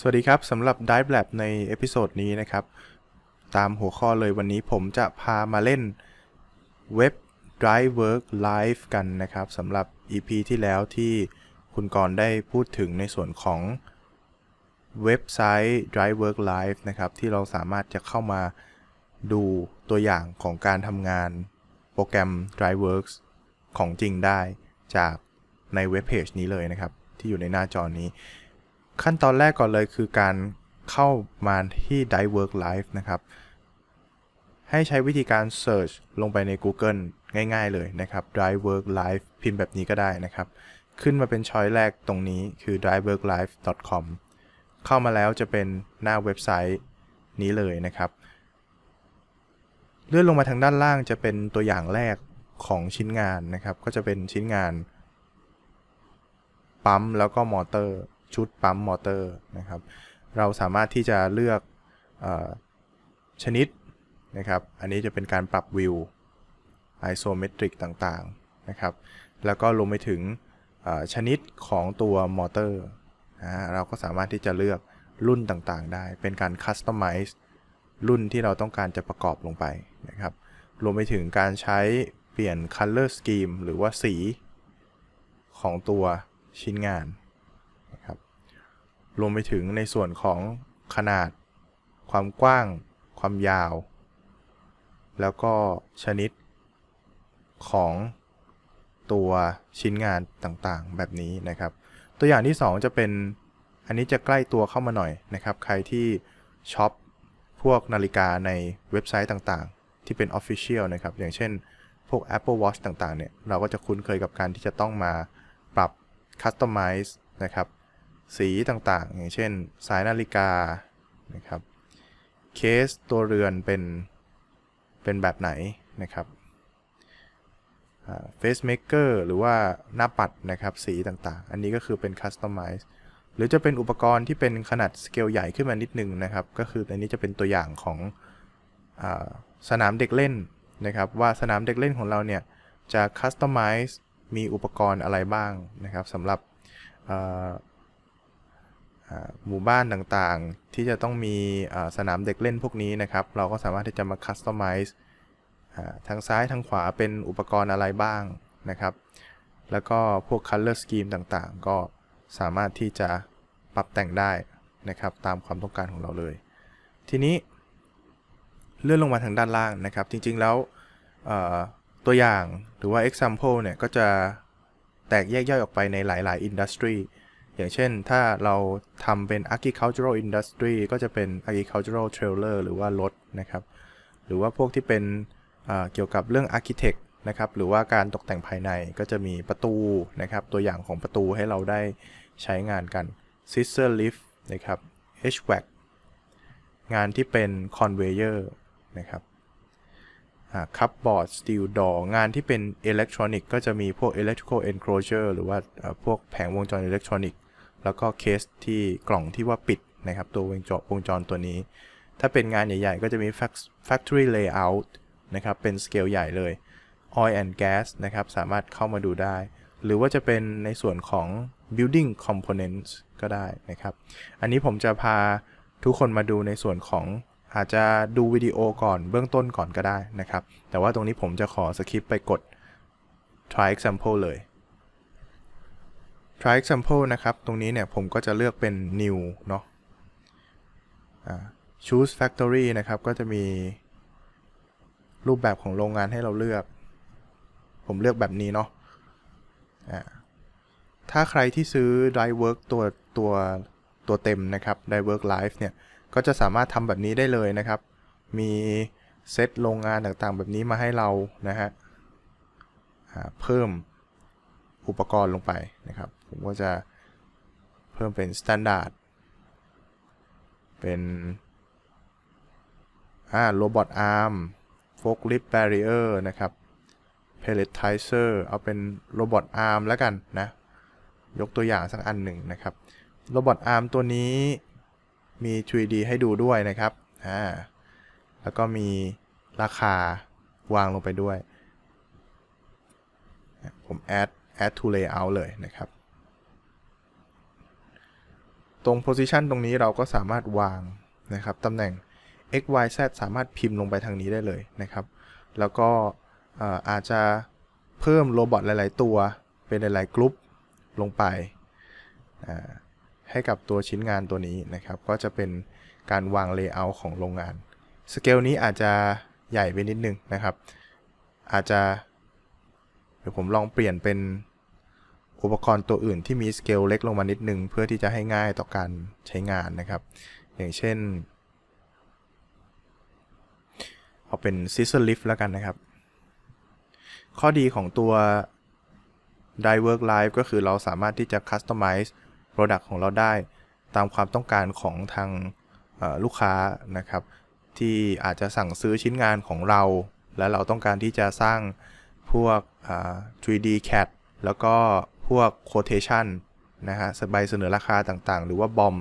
สวัสดีครับสำหรับ Dive Lab ในเอพิโซดนี้นะครับ ตามหัวข้อเลยวันนี้ผมจะพามาเล่นเว็บ Drive Work Live กันนะครับสำหรับ EP ที่แล้วที่คุณกรได้พูดถึงในส่วนของเว็บไซต์ Drive Work Live นะครับ ที่เราสามารถจะเข้ามาดูตัวอย่างของการทำงานโปรแกรม Drive Works ของจริงได้จากในเว็บเพจนี้เลยนะครับ ที่อยู่ในหน้าจอนี้ขั้นตอนแรกก่อนเลยคือการเข้ามาที่ d i v e r k Live นะครับ ให้ใช้วิธีการ Search ลงไปใน Google ง่ายๆ เลยนะครับ d i v e r k Live พิมพ์แบบนี้ก็ได้นะครับ ขึ้นมาเป็นช้อยแรกตรงนี้คือ d i v e r k l i f e c o m เข้ามาแล้วจะเป็นหน้าเว็บไซต์นี้เลยนะครับ เลื่อนลงมาทางด้านล่างจะเป็นตัวอย่างแรกของชิ้นงานนะครับ ก็จะเป็นชิ้นงาน ปั๊มแล้วก็มอเตอร์ชุดปั๊มมอเตอร์นะครับ เราสามารถที่จะเลือกอชนิดนะครับ อันนี้จะเป็นการปรับวิวไอโซเมตริกต่างๆนะครับ แล้วก็รวมไปถึงชนิดของตัวมอเตอร์นะเราก็สามารถที่จะเลือกรุ่นต่างๆได้ เป็นการคัสตอมไมซ์รุ่นที่เราต้องการจะประกอบลงไปนะครับ รวมไปถึงการใช้เปลี่ยน color scheme หรือว่าสีของตัวชิ้นงานรวมไปถึงในส่วนของขนาดความกว้างความยาว แล้วก็ชนิดของตัวชิ้นงานต่างๆ แบบนี้นะครับ ตัวอย่างที่ 2 จะเป็นอันนี้จะใกล้ตัวเข้ามาหน่อยนะครับ ใครที่ ช็อปพวกนาฬิกาในเว็บไซต์ต่างๆ ที่เป็น Official นะครับ อย่างเช่น พวก Apple Watch ต่างๆเนี่ย เราก็จะคุ้นเคยกับการที่จะต้องมาปรับ Customize นะครับสีต่างๆอย่างเช่นสายนาฬิกานะครับเคส ตัวเรือนเป็น เป็น แบบไหนนะครับเฟสเมกเกอร์หรือว่าหน้าปัดนะครับสีต่างๆ อันนี้ก็คือเป็นคัสตอมไมซ์หรือจะเป็นอุปกรณ์ที่เป็นขนาดสเกลใหญ่ขึ้นมานิดนึงนะครับก็คืออันนี้จะเป็นตัวอย่างของอสนามเด็กเล่นนะครับว่าสนามเด็กเล่นของเราเนี่ยจะคัสตอมไมซ์มีอุปกรณ์อะไรบ้างนะครับสำหรับหมู่บ้านต่างๆที่จะต้องมีสนามเด็กเล่นพวกนี้นะครับ เราก็สามารถที่จะมาคัสตอมไมซ์ทางซ้ายทางขวาเป็นอุปกรณ์อะไรบ้าง นะครับ แล้วก็พวก Color Scheme ต่างๆ ก็สามารถที่จะปรับแต่งได้นะครับตามความต้องการของเราเลย ทีนี้เลื่อนลงมาทางด้านล่างนะครับ จริงๆแล้วตัวอย่างหรือว่า example เนี่ยก็จะแตกแยกย่อยออกไปในหลายๆ industry ีอย่างเช่นถ้าเราทำเป็น agricultural industry ก็จะเป็น agricultural trailer หรือว่ารถนะครับ หรือว่าพวกที่เป็นเกี่ยวกับเรื่อง architect นะครับ หรือว่าการตกแต่งภายในก็จะมีประตูนะครับ ตัวอย่างของประตูให้เราได้ใช้งานกัน scissor lift นะครับ HVAC งานที่เป็น conveyor นะครับคัพบอร์ดสตีลดองานที่เป็นอิเล็กทรอนิกส์ก็จะมีพวก electrical enclosure หรือว่าพวกแผงวงจรอิเล็กทรอนิกสแล้วก็เคสที่กล่องที่ว่าปิดนะครับ ตัววงจรวงจรตัวนี้ ถ้าเป็นงานใหญ่ๆ ก็จะมี factory layout นะครับ เป็นสเกลใหญ่เลย oil and gas นะครับ สามารถเข้ามาดูได้ หรือว่าจะเป็นในส่วนของ building components ก็ได้นะครับ อันนี้ผมจะพาทุกคนมาดูในส่วนของอาจจะดูวิดีโอก่อนเบื้องต้นก่อนก็ได้นะครับ แต่ว่าตรงนี้ผมจะขอสคริปไปกด try example เลย try example นะครับ ตรงนี้เนี่ยผมก็จะเลือกเป็น new เนาะ choose factory นะครับ ก็จะมีรูปแบบของโรงงานให้เราเลือก ผมเลือกแบบนี้เนาะถ้าใครที่ซื้อ Drivework ตัวตัวตัวเต็มนะครับ Drivework Live เนี่ย ก็จะสามารถทำแบบนี้ได้เลยนะครับ มีเซตโรงงานต่างๆแบบนี้มาให้เรานะฮะเพิ่มอุปกรณ์ลงไปนะครับ ผมก็จะเพิ่มเป็นแตนดาร์ดเป็นอ่าโร r อ b o t arm forklift b a เออร์นะครับเพลทไทเซอร์เอาเป็นโบอทอาร์มแล้วกันนะ ยกตัวอย่างสักอันหนึ่งนะครับ โรบอทอาร์มตัวนี้มี 3D ให้ดูด้วยนะครับอ่าแล้วก็มีราคาวางลงไปด้วย ผมแอด add to layout เลยนะครับ ตรง position ตรงนี้เราก็สามารถวางนะครับ ตำแหน่ง x y z สามารถพิมพ์ลงไปทางนี้ได้เลยนะครับ แล้วก็อาจจะเพิ่มโรบอทหลาย ๆ ตัวเป็นหลาย ๆกลุ่มลงไปให้กับตัวชิ้นงานตัวนี้นะครับ ก็จะเป็นการวางเลเยอร์ของโรงงานสเกลนี้อาจจะใหญ่ไปนิดนึงนะครับ อาจจะเดี๋ยวผมลองเปลี่ยนเป็นอุปกรณ์ตัวอื่นที่มีสเกลเล็กลงมานิดนึงเพื่อที่จะให้ง่ายต่อการใช้งานนะครับ อย่างเช่นเอาเป็น Scissor Lift แล้วกันนะครับ ข้อดีของตัว d i v ร r k Live ก็คือเราสามารถที่จะ Customize Product ของเราได้ ตามความต้องการของทางลูกค้านะครับ ที่อาจจะสั่งซื้อชิ้นงานของเรา และเราต้องการที่จะสร้างพวก 3D CAD แล้วก็พวกโคเทชันนะฮะสบายเสนอราคาต่างๆ หรือว่า บอม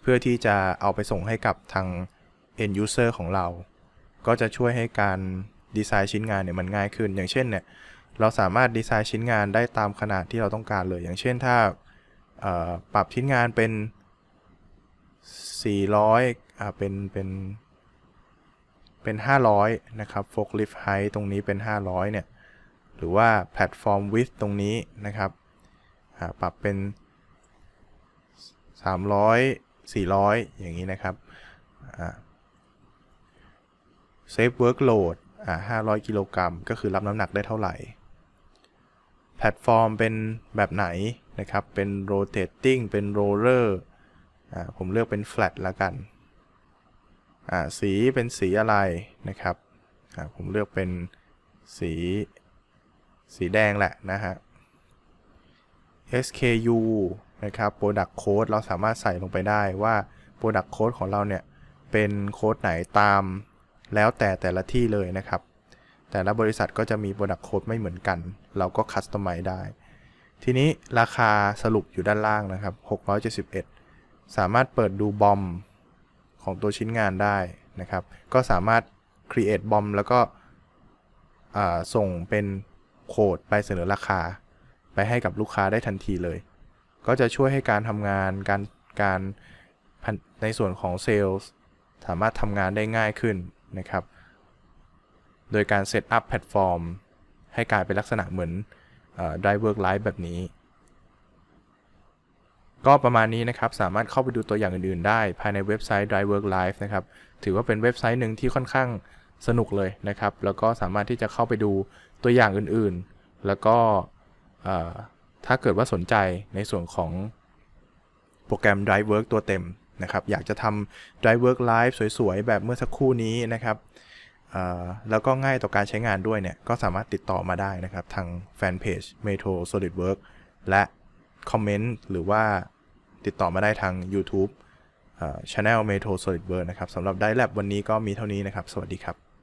เพื่อที่จะเอาไปส่งให้กับทาง end user ของเรา ก็จะช่วยให้การดีไซน์ชิ้นงานเนี่ยมันง่ายขึ้น อย่างเช่นเนี่ย เราสามารถดีไซน์ชิ้นงานได้ตามขนาดที่เราต้องการเลย อย่างเช่นถ้าปรับชิ้นงานเป็น 400 อ่าเป็น เป็น เป็น 500 นะครับโฟกลิฟไฮตรงนี้เป็น 500 เนี่ย หรือว่าแพลตฟอร์มวิ h ตรงนี้นะครับปรับเป็น 300 400 อย่างนี้นะครับเซฟเวิร์กโหลดอ่า500 กิโลกรัมก็คือรับน้ำหนักได้เท่าไหร่แพลตฟอร์มเป็นแบบไหนนะครับเป็น rotating เป็น roller อ่าผมเลือกเป็น flat แล้วกันอ่สีเป็นสีอะไรนะครับอ่ผมเลือกเป็นสี สีแดงแหละนะฮะ SKU นะครับ Product Code เราสามารถใส่ลงไปได้ว่า Product Code ของเราเนี่ย เป็นโค้ดไหนตาม แล้วแต่แต่ละที่เลยนะครับ แต่ละบริษัทก็จะมี Product Code ไม่เหมือนกัน เราก็คัสตอมไมได้ ทีนี้ราคาสรุปอยู่ด้านล่างนะครับ 671 สามารถเปิดดูบอมของตัวชิ้นงานได้นะครับ ก็สามารถ create บอมแล้วก็ส่งเป็นโค้ดไปเสนอราคาไปให้กับลูกค้าได้ทันทีเลย ก็จะช่วยให้การทำงาน การการในส่วนของเซลส์สามารถทำงานได้ง่ายขึ้นนะครับ โดยการเซตอัพแพลตฟอร์มให้กลายเป็นลักษณะเหมือนได้เวิร์กไลฟ์แบบนี้ ก็ประมาณนี้นะครับ สามารถเข้าไปดูตัวอย่างอื่นๆ ได้ภายในเว็บไซต์ Drive Work Life นะครับ ถือว่าเป็นเว็บไซต์หนึ่งที่ค่อนข้างสนุกเลยนะครับ แล้วก็สามารถที่จะเข้าไปดูตัวอย่างอื่นๆ แล้วก็ถ้าเกิดว่าสนใจในส่วนของโปรแกรม DriveWork ตัวเต็มนะครับ อยากจะทำ DriveWork Live สวย ๆ แบบเมื่อสักครู่นี้นะครับ แล้วก็ง่ายต่อการใช้งานด้วยเนี่ย ก็สามารถติดต่อมาได้นะครับ ทางแฟนเพจ Metro SolidWork และคอมเมนต์หรือว่าติดต่อมาได้ทาง YouTube Channel Metro SolidWork นะครับสำหรับได้แลบวันนี้ก็มีเท่านี้นะครับ สวัสดีครับ